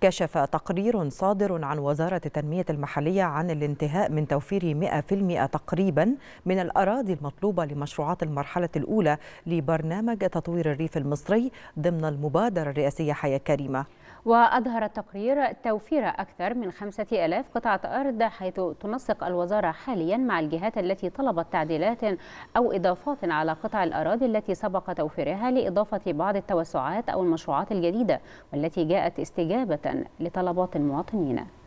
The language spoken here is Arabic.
كشف تقرير صادر عن وزارة التنمية المحلية عن الانتهاء من توفير 100% تقريبا من الأراضي المطلوبة لمشروعات المرحلة الأولى لبرنامج تطوير الريف المصري ضمن المبادرة الرئاسية حياة كريمة وأظهر التقرير توفير أكثر من 5000 قطعة أرض حيث تنسق الوزارة حاليا مع الجهات التي طلبت تعديلات أو إضافات على قطع الأراضي التي سبق توفيرها لإضافة بعض التوسعات أو المشروعات الجديدة والتي جاءت استجابة لطلبات المواطنين